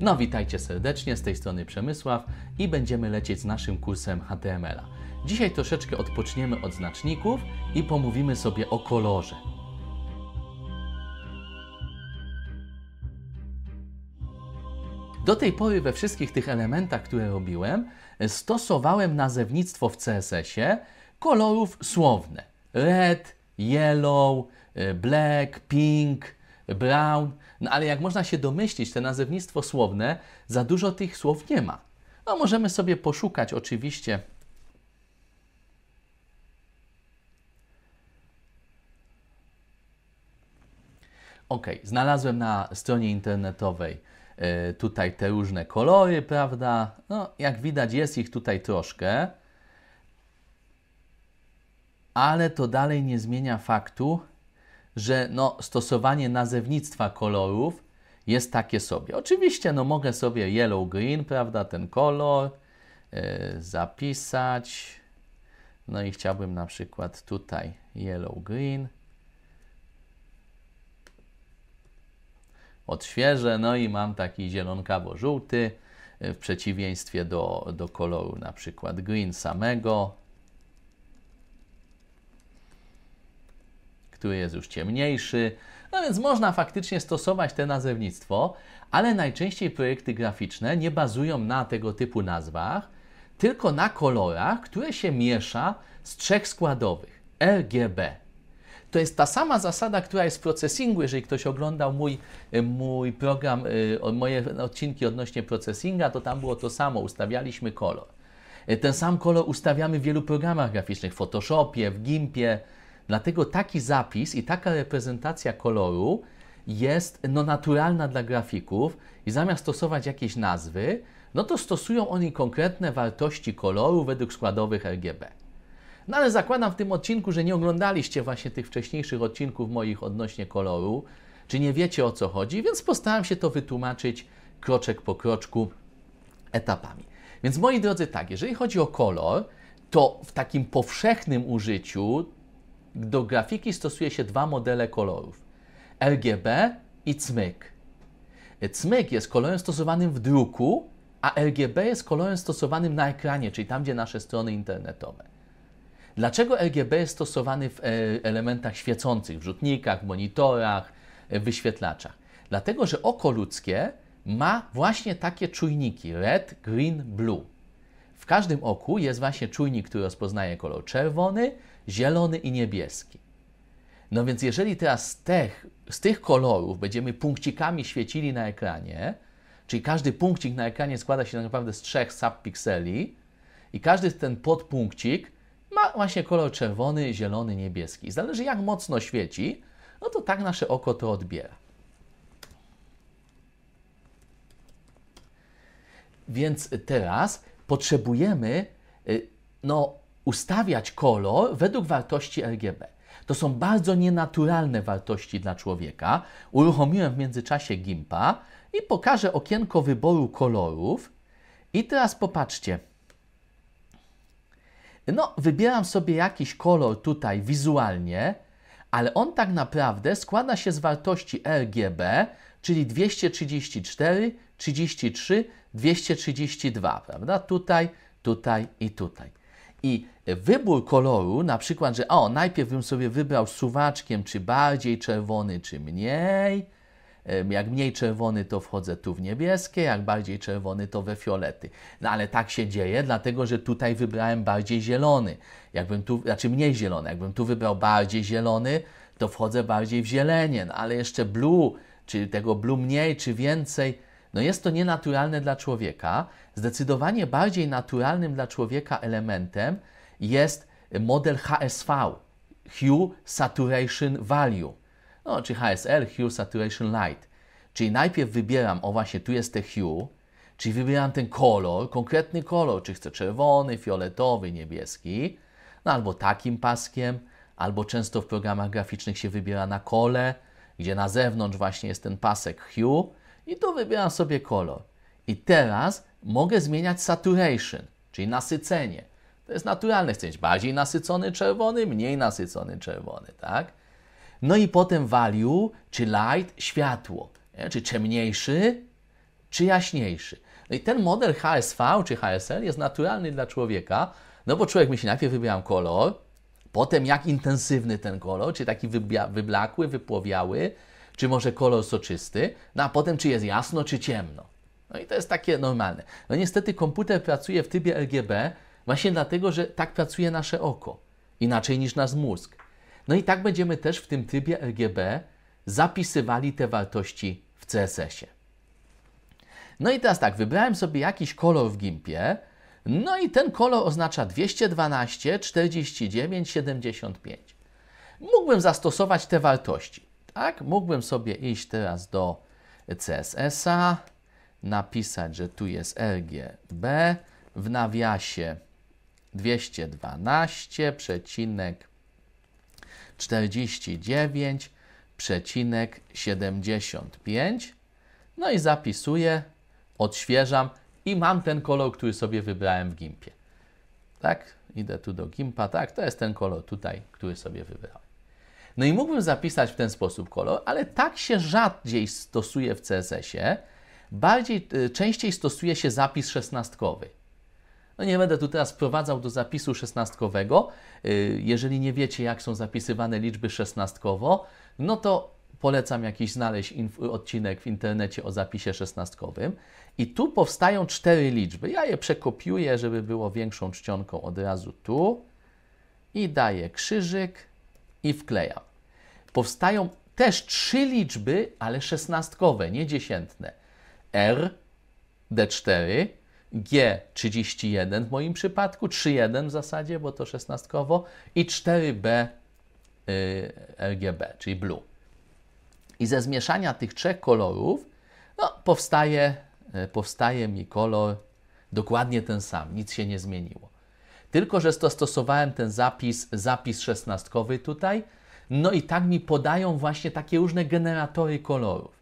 No witajcie serdecznie, z tej strony Przemysław i będziemy lecieć z naszym kursem HTML-a. Dzisiaj troszeczkę odpoczniemy od znaczników i pomówimy sobie o kolorze. Do tej pory we wszystkich tych elementach, które robiłem, stosowałem nazewnictwo w CSS-ie kolorów słowne. Red, yellow, e, black, pink, Brown, no ale jak można się domyślić, te nazewnictwo słowne, za dużo tych słów nie ma. No możemy sobie poszukać oczywiście Ok, znalazłem na stronie internetowej y, tutaj te różne kolory, prawda? No, jak widać, jest ich tutaj troszkę, ale to dalej nie zmienia faktu, że no, stosowanie nazewnictwa kolorów jest takie sobie. Oczywiście no, mogę sobie yellow green, prawda, ten kolor yy, zapisać. No i chciałbym na przykład tutaj yellow green. Odświeżę, no i mam taki zielonkawo-żółty e, w przeciwieństwie do, do koloru na przykład green samego. który jest już ciemniejszy. No więc można faktycznie stosować te nazewnictwo, ale najczęściej projekty graficzne nie bazują na tego typu nazwach, tylko na kolorach, które się miesza z trzech składowych RGB. To jest ta sama zasada, która jest w procesingu. Jeżeli ktoś oglądał mój, y, mój program, y, moje odcinki odnośnie procesinga, to tam było to samo. Ustawialiśmy kolor. Y, ten sam kolor ustawiamy w wielu programach graficznych, w Photoshopie, w Gimpie, Dlatego taki zapis i taka reprezentacja koloru jest no, naturalna dla grafików i zamiast stosować jakieś nazwy, no to stosują oni konkretne wartości koloru według składowych RGB. No ale zakładam w tym odcinku, że nie oglądaliście właśnie tych wcześniejszych odcinków moich odnośnie koloru, czy nie wiecie o co chodzi, więc postaram się to wytłumaczyć kroczek po kroczku, etapami. Więc moi drodzy, tak, jeżeli chodzi o kolor, to w takim powszechnym użyciu do grafiki stosuje się dwa modele kolorów. RGB i cmyk. Cmyk jest kolorem stosowanym w druku, a RGB jest kolorem stosowanym na ekranie, czyli tam, gdzie nasze strony internetowe. Dlaczego RGB jest stosowany w e, elementach świecących, w rzutnikach, monitorach, e, wyświetlaczach? Dlatego, że oko ludzkie ma właśnie takie czujniki red, green, blue. W każdym oku jest właśnie czujnik, który rozpoznaje kolor czerwony, zielony i niebieski. No więc jeżeli teraz z tych, z tych kolorów będziemy punkcikami świecili na ekranie, czyli każdy punkcik na ekranie składa się tak naprawdę z trzech subpikseli i każdy ten podpunkcik ma właśnie kolor czerwony, zielony, niebieski. Zależy jak mocno świeci, no to tak nasze oko to odbiera. Więc teraz potrzebujemy y, no, ustawiać kolor według wartości RGB. To są bardzo nienaturalne wartości dla człowieka. Uruchomiłem w międzyczasie GIMPA i pokażę okienko wyboru kolorów. I teraz popatrzcie. No, wybieram sobie jakiś kolor tutaj wizualnie, ale on tak naprawdę składa się z wartości RGB, czyli 234, 33, 232, prawda? Tutaj, tutaj i tutaj. I wybór koloru, na przykład, że o, najpierw bym sobie wybrał suwaczkiem, czy bardziej czerwony, czy mniej. Jak mniej czerwony, to wchodzę tu w niebieskie, jak bardziej czerwony, to we fiolety. No ale tak się dzieje, dlatego że tutaj wybrałem bardziej zielony. Jakbym tu, znaczy mniej zielony, jakbym tu wybrał bardziej zielony, to wchodzę bardziej w zielenie. No ale jeszcze blue, czy tego blue mniej, czy więcej, no jest to nienaturalne dla człowieka. Zdecydowanie bardziej naturalnym dla człowieka elementem jest model HSV, Hue Saturation Value, no, czy HSL, Hue Saturation Light. Czyli najpierw wybieram, o właśnie tu jest te hue, czyli wybieram ten kolor, konkretny kolor, czy chcę czerwony, fioletowy, niebieski, no albo takim paskiem, albo często w programach graficznych się wybiera na kole, gdzie na zewnątrz właśnie jest ten pasek hue, i tu wybieram sobie kolor. I teraz mogę zmieniać saturation, czyli nasycenie. To jest naturalne, chcę mieć bardziej nasycony czerwony, mniej nasycony czerwony, tak? No i potem value, czy light, światło, nie? czy ciemniejszy, czy jaśniejszy. No i ten model HSV czy HSL jest naturalny dla człowieka, no bo człowiek myśli, najpierw wybieram kolor, potem jak intensywny ten kolor, czy taki wyblakły, wypłowiały, czy może kolor soczysty, no a potem czy jest jasno, czy ciemno. No i to jest takie normalne. No niestety komputer pracuje w trybie RGB właśnie dlatego, że tak pracuje nasze oko, inaczej niż nasz mózg. No i tak będziemy też w tym trybie RGB zapisywali te wartości w CSS-ie. No i teraz tak, wybrałem sobie jakiś kolor w gimpie, no i ten kolor oznacza 212, 49, 75. Mógłbym zastosować te wartości. Tak, mógłbym sobie iść teraz do CSS-a, napisać, że tu jest RGB, w nawiasie 212 przecinek 49 przecinek 75. No i zapisuję, odświeżam i mam ten kolor, który sobie wybrałem w GIMPie. Tak, idę tu do GIMPa, tak, to jest ten kolor tutaj, który sobie wybrałem. No i mógłbym zapisać w ten sposób kolor, ale tak się rzadziej stosuje w CSS-ie, bardziej, e, częściej stosuje się zapis szesnastkowy. No nie będę tu teraz wprowadzał do zapisu szesnastkowego. E, jeżeli nie wiecie, jak są zapisywane liczby szesnastkowo, no to polecam jakiś znaleźć odcinek w internecie o zapisie szesnastkowym. I tu powstają cztery liczby. Ja je przekopiuję, żeby było większą czcionką od razu tu. I daję krzyżyk i wklejam. Powstają też trzy liczby, ale szesnastkowe, nie dziesiętne. R, D4, G31 w moim przypadku, 3.1 w zasadzie, bo to szesnastkowo, i 4B y, RGB, czyli blue. I ze zmieszania tych trzech kolorów no, powstaje, y, powstaje mi kolor dokładnie ten sam, nic się nie zmieniło. Tylko, że stosowałem ten zapis, zapis szesnastkowy tutaj, no i tak mi podają właśnie takie różne generatory kolorów.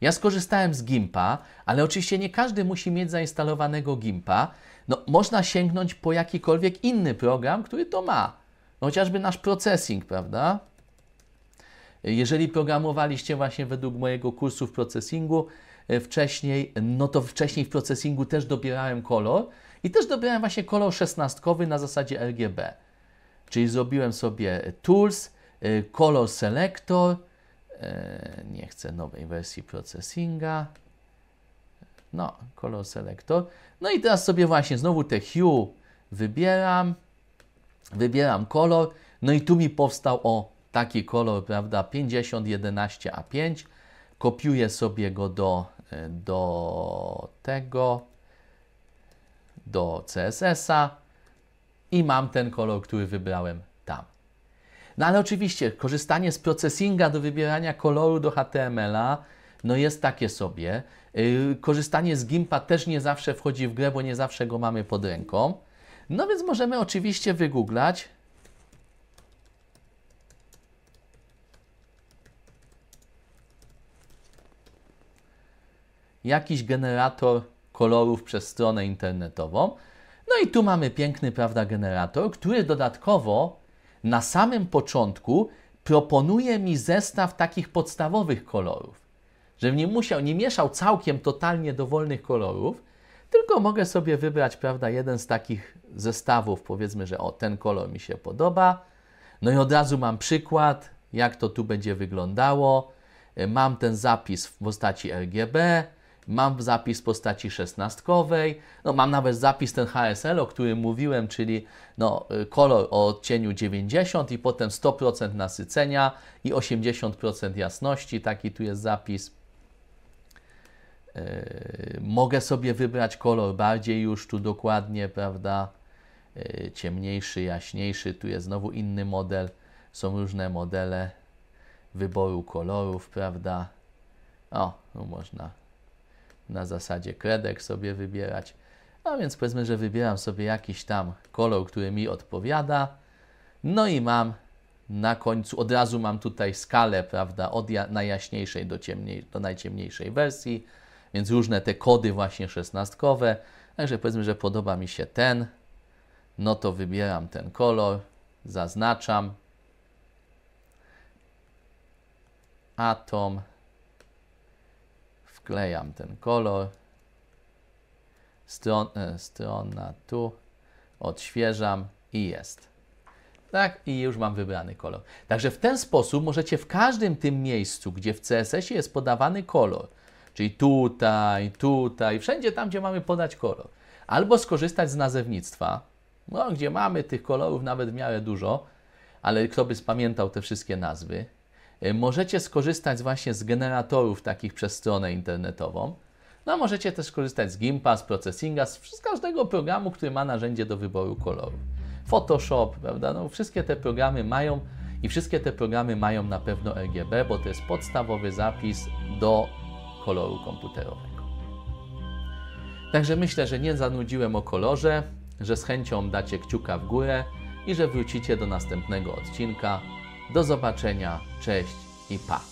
Ja skorzystałem z GIMPa, ale oczywiście nie każdy musi mieć zainstalowanego GIMPa. No, można sięgnąć po jakikolwiek inny program, który to ma. No, chociażby nasz processing, prawda? Jeżeli programowaliście właśnie według mojego kursu w processingu, E, wcześniej, no to wcześniej w procesingu też dobierałem kolor i też dobierałem właśnie kolor szesnastkowy na zasadzie RGB. Czyli zrobiłem sobie Tools, e, Color Selector, e, nie chcę nowej wersji procesinga, no, Color Selector. No i teraz sobie właśnie znowu te Hue wybieram, wybieram kolor, no i tu mi powstał o taki kolor, prawda, 11, a 5 Kopiuję sobie go do do tego, do CSS-a i mam ten kolor, który wybrałem tam. No ale oczywiście korzystanie z procesinga do wybierania koloru do HTML-a no jest takie sobie. Y, korzystanie z GIMPa też nie zawsze wchodzi w grę, bo nie zawsze go mamy pod ręką. No więc możemy oczywiście wygooglać jakiś generator kolorów przez stronę internetową. No i tu mamy piękny, prawda, generator, który dodatkowo na samym początku proponuje mi zestaw takich podstawowych kolorów. Żebym nie musiał, nie mieszał całkiem totalnie dowolnych kolorów, tylko mogę sobie wybrać, prawda, jeden z takich zestawów, powiedzmy, że o, ten kolor mi się podoba. No i od razu mam przykład, jak to tu będzie wyglądało. E, mam ten zapis w postaci RGB, mam zapis w postaci szesnastkowej, no, mam nawet zapis ten HSL, o którym mówiłem, czyli no, y, kolor o odcieniu 90 i potem 100% nasycenia i 80% jasności, taki tu jest zapis. Y, mogę sobie wybrać kolor bardziej już tu dokładnie, prawda? Y, ciemniejszy, jaśniejszy, tu jest znowu inny model. Są różne modele wyboru kolorów, prawda? O, no można na zasadzie kredek sobie wybierać. A więc powiedzmy, że wybieram sobie jakiś tam kolor, który mi odpowiada. No i mam na końcu, od razu mam tutaj skalę, prawda, od najjaśniejszej do, ciemniej, do najciemniejszej wersji, więc różne te kody właśnie szesnastkowe. Także powiedzmy, że podoba mi się ten, no to wybieram ten kolor, zaznaczam. Atom wklejam ten kolor. Stron, e, strona tu, odświeżam i jest. Tak, i już mam wybrany kolor. Także w ten sposób możecie w każdym tym miejscu, gdzie w CSS jest podawany kolor, czyli tutaj, tutaj, wszędzie tam, gdzie mamy podać kolor, albo skorzystać z nazewnictwa, no, gdzie mamy tych kolorów nawet w miarę dużo, ale kto by spamiętał te wszystkie nazwy, Y, możecie skorzystać właśnie z generatorów takich przez stronę internetową. No, możecie też korzystać z Gimpa, z Processinga, z, z każdego programu, który ma narzędzie do wyboru koloru. Photoshop, prawda? No, wszystkie te programy mają i wszystkie te programy mają na pewno RGB, bo to jest podstawowy zapis do koloru komputerowego. Także myślę, że nie zanudziłem o kolorze, że z chęcią dacie kciuka w górę i że wrócicie do następnego odcinka. Do zobaczenia, cześć i pa!